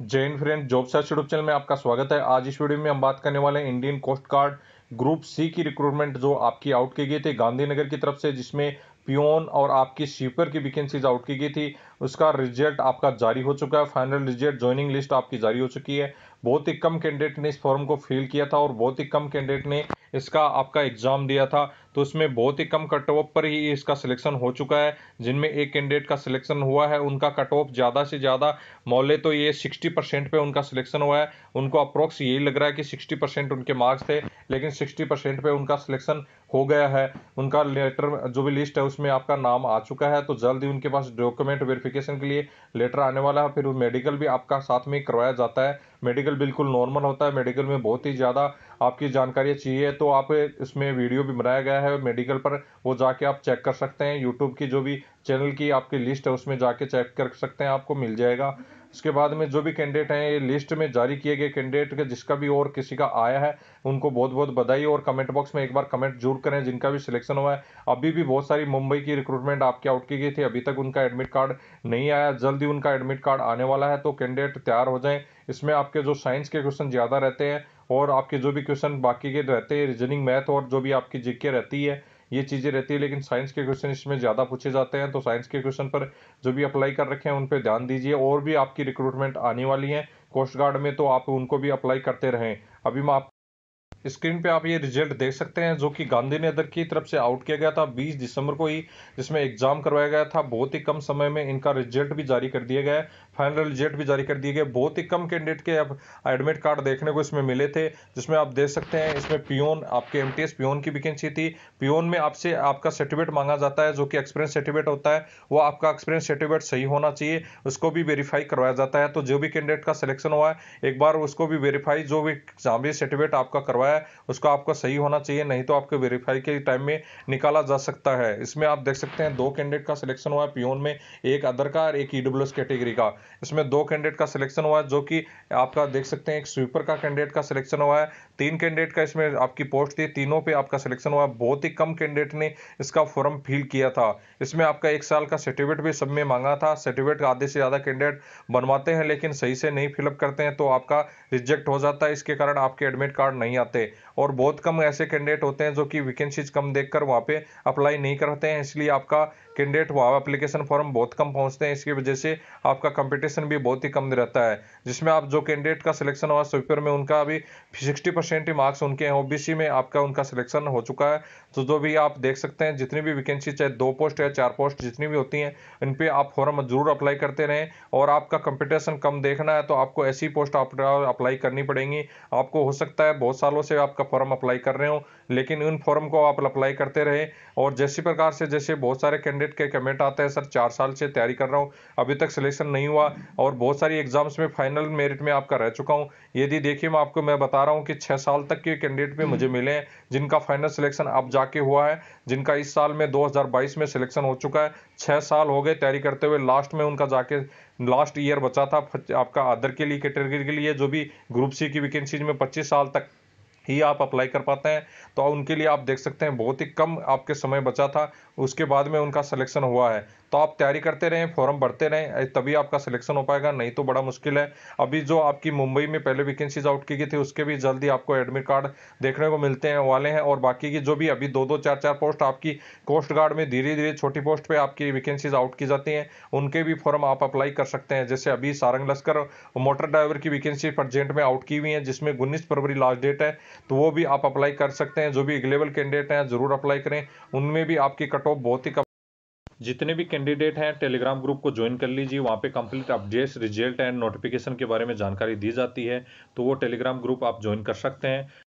जय Hind friend job search YouTube channel में आपका स्वागत है आज इस वीडियो में हम बात करने वाले हैं Indian coast guard group C की रिक्रूटमेंट जो आपकी आउट की गई थी गांधीनगर की तरफ से जिसमें पियोन और आपकी स्वीपर की वैकेंसीज आउट की गई थी उसका रिजल्ट आपका जारी हो चुका है फाइनल रिजल्ट ज्वाइनिंग लिस्ट आपकी जारी हो चुकी है बहुत ही कम कैंडिडेट ने इस फॉर्म को फिल किया था और बहुत ही कम कैंडिडेट ने इसका आपका एग्जाम दिया था तो इसमें बहुत ही कम कट ऑफ पर ही इसका सिलेक्शन हो चुका है जिनमें एक कैंडिडेट का सिलेक्शन हुआ है उनका कट ऑफ ज़्यादा से ज़्यादा मौले तो ये सिक्सटी परसेंट पर उनका सिलेक्शन हुआ है उनको अप्रोक्स यही लग रहा है कि सिक्सटी परसेंट उनके मार्क्स थे लेकिन सिक्सटी परसेंट पर उनका सिलेक्शन हो गया है उनका लेटर जो भी लिस्ट है उसमें आपका नाम आ चुका है तो जल्द ही उनके पास डॉक्यूमेंट वेरिफिकेशन के लिए लेटर आने वाला है फिर मेडिकल भी आपका साथ में करवाया जाता है मेडिकल बिल्कुल नॉर्मल होता है मेडिकल में बहुत ही ज़्यादा आपकी जानकारी चाहिए तो आप इसमें वीडियो भी बनाया गया है गया है मेडिकल पर वो जाके आप चेक कर सकते हैं यूट्यूब की जो भी चैनल की आपकी लिस्ट है उसमें जाके चेक कर सकते हैं आपको मिल जाएगा उसके बाद में जो भी कैंडिडेट हैं ये लिस्ट में जारी किए गए कैंडिडेट के जिसका भी और किसी का आया है उनको बहुत बहुत बधाई और कमेंट बॉक्स में एक बार कमेंट जरूर करें जिनका भी सिलेक्शन हुआ है अभी भी बहुत सारी मुंबई की रिक्रूटमेंट आपके आउट की गई थी अभी तक उनका एडमिट कार्ड नहीं आया जल्दी उनका एडमिट कार्ड आने वाला है तो कैंडिडेट तैयार हो जाए इसमें आपके जो साइंस के क्वेश्चन ज़्यादा रहते हैं और आपके जो भी क्वेश्चन बाकी के रहते हैं रीजनिंग मैथ और जो भी आपकी जीके रहती है ये चीज़ें रहती है लेकिन साइंस के क्वेश्चन इसमें ज़्यादा पूछे जाते हैं तो साइंस के क्वेश्चन पर जो भी अप्लाई कर रखे हैं उन पर ध्यान दीजिए और भी आपकी रिक्रूटमेंट आने वाली है कोस्ट गार्ड में तो आप उनको भी अप्लाई करते रहें अभी मैं आप स्क्रीन पे आप ये रिजल्ट देख सकते हैं जो कि गांधी नगर की तरफ से आउट किया गया था 20 दिसंबर को ही जिसमें एग्जाम करवाया गया था बहुत ही कम समय में इनका रिजल्ट भी जारी कर दिया गया है फाइनल रिजल्ट भी जारी कर दिए गए बहुत ही कम कैंडिडेट के अब एडमिट कार्ड देखने को इसमें मिले थे जिसमें आप देख सकते हैं इसमें पियोन आपके एम पियोन की वैकेंसी थी पियोन में आपसे आपका सर्टिफिकेट मांगा जाता है जो कि एक्सपीरियंस सर्टिफिकेट होता है वो आपका एक्सपीरियंस सर्टिफिकेट सही होना चाहिए उसको भी वेरीफाई करवाया जाता है तो जो भी कैंडिडेट का सिलेक्शन हुआ है एक बार उसको भी वेरीफाई जो भी एग्जाम सर्टिफिकेट आपका करवाया है उसको आपका सही होना चाहिए नहीं तो आपके वेरीफाई के टाइम में निकाला जा सकता है इसमें आप देख सकते हैं दो कैंडिडेट का सिलेक्शन हुआ है पियोन में एक अदर का और एक ईडब्ल्यू e कैटेगरी का इसमें दो कैंडिडेट का सिलेक्शन हुआ है जो कि आपका देख सकते हैं एक स्वीपर का कैंडिडेट का सिलेक्शन हुआ है तीन कैंडिडेट का इसमें आपकी पोस्ट थी तीनों पे आपका सिलेक्शन हुआ बहुत ही कम कैंडिडेट ने इसका फॉर्म फिल किया था इसमें आपका एक साल का सर्टिफिकेट भी सब में मांगा था सर्टिफिकेट आधे से ज़्यादा कैंडिडेट बनवाते हैं लेकिन सही से नहीं फिलअप करते हैं तो आपका रिजेक्ट हो जाता है इसके कारण आपके एडमिट कार्ड नहीं आते होते और बहुत कम ऐसे कैंडिडेट होते हैं जो कि वैकेंसीज कम देखकर वहां पे अप्लाई नहीं करते हैं इसलिए आपका कैंडिडेट वहाँ अप्लीकेशन फॉर्म बहुत कम पहुँचते हैं इसकी वजह से आपका कंपटीशन भी बहुत ही कम रहता है जिसमें आप जो कैंडिडेट का सिलेक्शन हुआ स्वीपर में उनका अभी सिक्सटी परसेंट मार्क्स उनके हैं ओबीसी में आपका उनका सिलेक्शन हो चुका है तो जो भी आप देख सकते हैं जितनी भी वैकेंसी चाहे दो पोस्ट या चार पोस्ट जितनी भी होती हैं इन पर आप फॉर्म जरूर अप्लाई करते रहें और आपका कंपटीशन कम देखना है तो आपको ऐसी पोस्ट अप्लाई करनी पड़ेंगी आपको हो सकता है बहुत सालों से आपका फॉर्म अप्लाई कर रहे हो लेकिन उन फॉर्म को आप अप्लाई करते रहे और जैसी प्रकार से जैसे बहुत सारे कैंडिडेट कैंडिडेट के कमेंट आते हैं सर चार साल से तैयारी कर रहा हूँ अभी तक सिलेक्शन नहीं हुआ और बहुत सारी एग्जाम्स में फाइनल मेरिट में आपका रह चुका हूँ यदि देखिए मैं आपको मैं बता रहा हूँ कि छः साल तक के कैंडिडेट भी मुझे हम्म। मिले हैं जिनका फाइनल सिलेक्शन अब जाके हुआ है जिनका इस साल में दो में सिलेक्शन हो चुका है छः साल हो गए तैयारी करते हुए लास्ट में उनका जाके लास्ट ईयर बचा था आपका अदर के लिए कैटेगरी के लिए जो भी ग्रुप सी की वैकेंसीज में 25 साल तक ही आप अप्लाई कर पाते हैं तो उनके लिए आप देख सकते हैं बहुत ही कम आपके समय बचा था उसके बाद में उनका सिलेक्शन हुआ है तो आप तैयारी करते रहें फॉर्म भरते रहें तभी आपका सिलेक्शन हो पाएगा नहीं तो बड़ा मुश्किल है अभी जो आपकी मुंबई में पहले वैकेंसीज आउट की गई थी उसके भी जल्दी आपको एडमिट कार्ड देखने को मिलते हैं वाले हैं और बाकी की जो भी अभी दो दो चार चार पोस्ट आपकी कोस्ट गार्ड में धीरे धीरे छोटी पोस्ट पर आपकी वैकेंसीज आउट की जाती हैं उनके भी फॉर्म आप अप्लाई कर सकते हैं जैसे अभी सारंग लश्कर मोटर ड्राइवर की वैकेंसी प्रजेंट में आउट की हुई है जिसमें उन्नीस फरवरी लास्ट डेट है तो वो भी आप अप्लाई कर सकते हैं जो भी एग्लेबल कैंडिडेट हैं ज़रूर अप्लाई करें उनमें भी आपकी कट ऑफ बहुत ही कम जितने भी कैंडिडेट हैं टेलीग्राम ग्रुप को ज्वाइन कर लीजिए वहाँ पे complete updates result and notification के बारे में जानकारी दी जाती है तो वो टेलीग्राम ग्रुप आप ज्वाइन कर सकते हैं